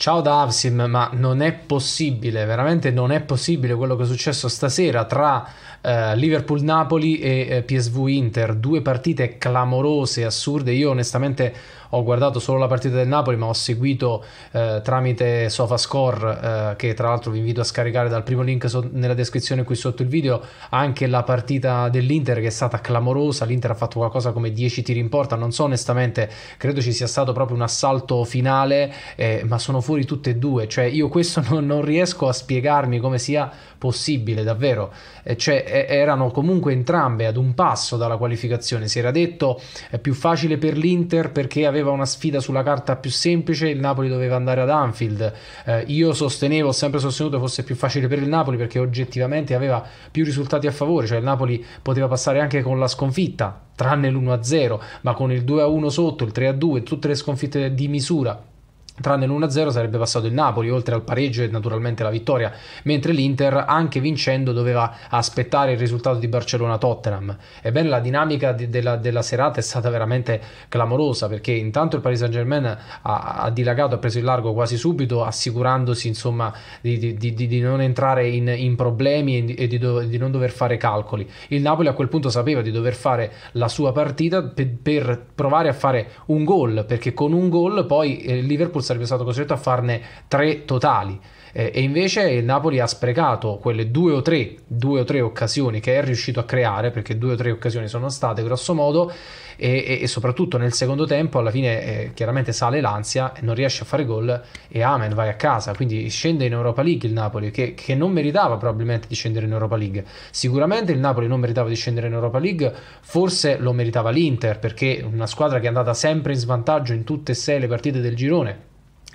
Ciao da Avsim, ma non è possibile, veramente non è possibile quello che è successo stasera tra eh, Liverpool-Napoli e eh, PSV-Inter, due partite clamorose, assurde. Io onestamente ho guardato solo la partita del Napoli, ma ho seguito eh, tramite SofaScore, eh, che tra l'altro vi invito a scaricare dal primo link so- nella descrizione qui sotto il video, anche la partita dell'Inter che è stata clamorosa. L'Inter ha fatto qualcosa come 10 tiri in porta, non so onestamente, credo ci sia stato proprio un assalto finale, eh, ma sono fu- fuori tutte e due, cioè io questo non, non riesco a spiegarmi come sia possibile davvero, eh, cioè eh, erano comunque entrambe ad un passo dalla qualificazione, si era detto è più facile per l'Inter perché aveva una sfida sulla carta più semplice, il Napoli doveva andare ad Anfield, eh, io sostenevo, ho sempre sostenuto fosse più facile per il Napoli perché oggettivamente aveva più risultati a favore, cioè il Napoli poteva passare anche con la sconfitta, tranne l'1-0, ma con il 2-1 sotto, il 3-2, tutte le sconfitte di misura tranne l'1-0 sarebbe passato il Napoli, oltre al pareggio e naturalmente la vittoria, mentre l'Inter anche vincendo doveva aspettare il risultato di Barcellona-Tottenham. Ebbene la dinamica di, della, della, serata è stata veramente clamorosa perché intanto il Paris Saint Germain ha, ha dilagato, ha preso il largo quasi subito assicurandosi insomma, di, di, di, non entrare in, in problemi e, do, di, non dover fare calcoli. Il Napoli a quel punto sapeva di dover fare la sua partita per, per provare a fare un gol perché con un gol poi eh, Liverpool sarebbe stato costretto a farne tre totali. Eh, e invece il Napoli ha sprecato quelle due o, tre, due o tre occasioni che è riuscito a creare, perché due o tre occasioni sono state grosso modo, e, e, e soprattutto nel secondo tempo alla fine eh, chiaramente sale l'ansia, non riesce a fare gol e amen, vai a casa. Quindi scende in Europa League il Napoli, che, che non meritava probabilmente di scendere in Europa League. Sicuramente il Napoli non meritava di scendere in Europa League, forse lo meritava l'Inter, perché una squadra che è andata sempre in svantaggio in tutte e sei le partite del girone,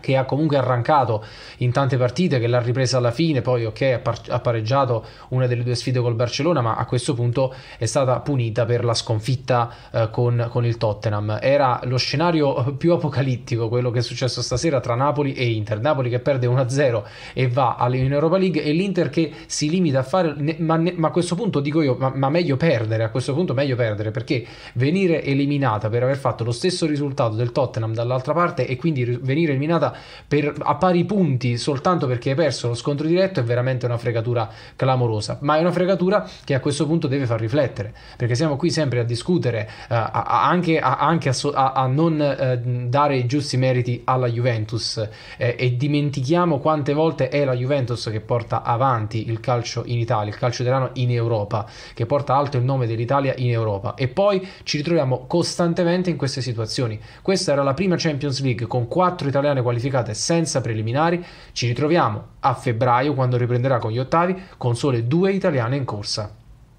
che ha comunque arrancato in tante partite, che l'ha ripresa alla fine, poi ok ha, par- ha pareggiato una delle due sfide col Barcellona, ma a questo punto è stata punita per la sconfitta eh, con, con il Tottenham. Era lo scenario più apocalittico quello che è successo stasera tra Napoli e Inter. Napoli che perde 1-0 e va in Europa League e l'Inter che si limita a fare, ma, ma a questo punto dico io, ma, ma meglio perdere, a questo punto meglio perdere perché venire eliminata per aver fatto lo stesso risultato del Tottenham dall'altra parte e quindi venire eliminata per, a pari punti soltanto perché hai perso lo scontro diretto è veramente una fregatura clamorosa, ma è una fregatura che a questo punto deve far riflettere, perché siamo qui sempre a discutere, uh, a, a, anche, a, anche so, a, non uh, dare i giusti meriti alla Juventus eh, e dimentichiamo quante volte è la Juventus che porta avanti il calcio in Italia, il calcio italiano in Europa, che porta alto il nome dell'Italia in Europa e poi ci ritroviamo costantemente in queste situazioni. Questa era la prima Champions League con quattro italiane qualificate qualificate senza preliminari, ci ritroviamo a febbraio quando riprenderà con gli ottavi con sole due italiane in corsa.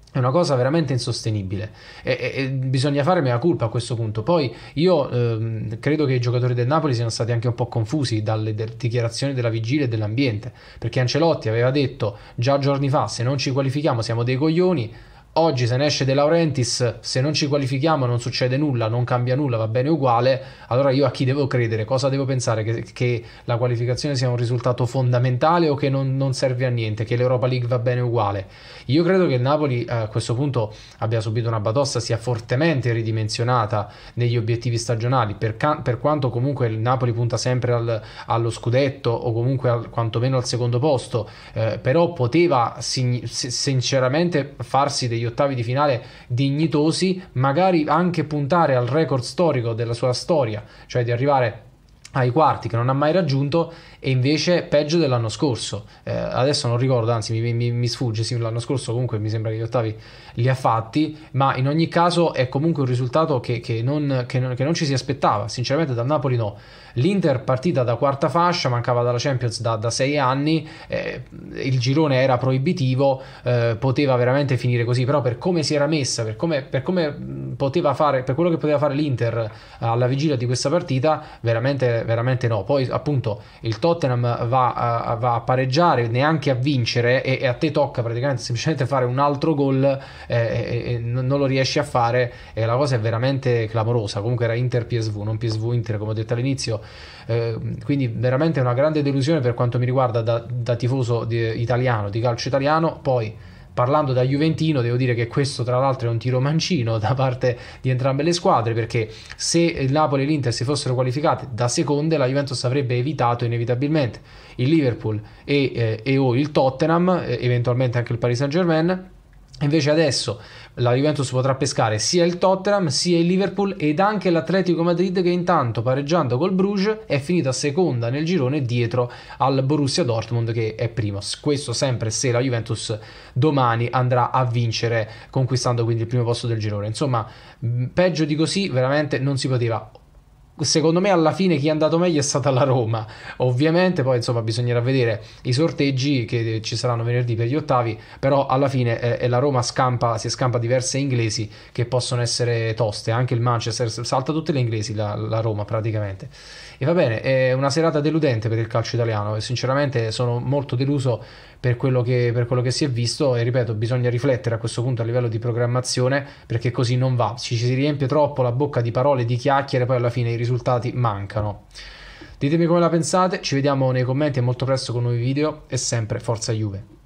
È una cosa veramente insostenibile e, e, e bisogna fare mea colpa a questo punto. Poi io ehm, credo che i giocatori del Napoli siano stati anche un po' confusi dalle dichiarazioni della vigilia e dell'ambiente, perché Ancelotti aveva detto già giorni fa se non ci qualifichiamo siamo dei coglioni, Oggi se ne esce De Laurentiis, se non ci qualifichiamo non succede nulla, non cambia nulla, va bene uguale, allora io a chi devo credere? Cosa devo pensare? Che, che la qualificazione sia un risultato fondamentale o che non, non, serve a niente, che l'Europa League va bene uguale? Io credo che il Napoli eh, a questo punto abbia subito una batossa, sia fortemente ridimensionata negli obiettivi stagionali, per, can- per quanto comunque il Napoli punta sempre al, allo scudetto o comunque al, quantomeno al secondo posto, eh, però poteva sin- sinceramente farsi degli ottavi di finale dignitosi, magari anche puntare al record storico della sua storia, cioè di arrivare ai quarti che non ha mai raggiunto e invece peggio dell'anno scorso. Eh, adesso non ricordo, anzi mi, mi, mi, sfugge, sì, l'anno scorso comunque mi sembra che gli ottavi li ha fatti, ma in ogni caso è comunque un risultato che, che, non, che, non, che non, ci si aspettava, sinceramente dal Napoli no. L'Inter partita da quarta fascia, mancava dalla Champions da, da sei anni, eh, il girone era proibitivo, eh, poteva veramente finire così, però per come si era messa, per come, per come poteva fare, per quello che poteva fare l'Inter alla vigilia di questa partita, veramente, veramente no. Poi appunto il Tottenham Tottenham va a, va a pareggiare, neanche a vincere e, e, a te tocca praticamente semplicemente fare un altro gol eh, e, e, non lo riesci a fare e la cosa è veramente clamorosa. Comunque era Inter PSV, non PSV Inter come ho detto all'inizio, eh, quindi veramente una grande delusione per quanto mi riguarda da, da tifoso di, italiano, di calcio italiano. Poi parlando da Juventino, devo dire che questo tra l'altro è un tiro mancino da parte di entrambe le squadre, perché se il Napoli e l'Inter si fossero qualificate da seconde, la Juventus avrebbe evitato inevitabilmente il Liverpool e, eh, e o il Tottenham, eh, eventualmente anche il Paris Saint Germain Invece adesso la Juventus potrà pescare sia il Tottenham, sia il Liverpool ed anche l'Atletico Madrid che intanto pareggiando col Bruges è finita seconda nel girone dietro al Borussia Dortmund che è primo. Questo sempre se la Juventus domani andrà a vincere conquistando quindi il primo posto del girone. Insomma, peggio di così veramente non si poteva secondo me alla fine chi è andato meglio è stata la Roma. Ovviamente poi insomma bisognerà vedere i sorteggi che ci saranno venerdì per gli ottavi, però alla fine eh, eh la Roma scampa, si scampa diverse inglesi che possono essere toste, anche il Manchester salta tutte le inglesi la, la Roma praticamente. E va bene, è una serata deludente per il calcio italiano e sinceramente sono molto deluso per quello, che, per quello che si è visto e ripeto bisogna riflettere a questo punto a livello di programmazione perché così non va, ci si riempie troppo la bocca di parole, di chiacchiere poi alla fine i risultati mancano. Ditemi come la pensate, ci vediamo nei commenti e molto presto con nuovi video e sempre forza Juve.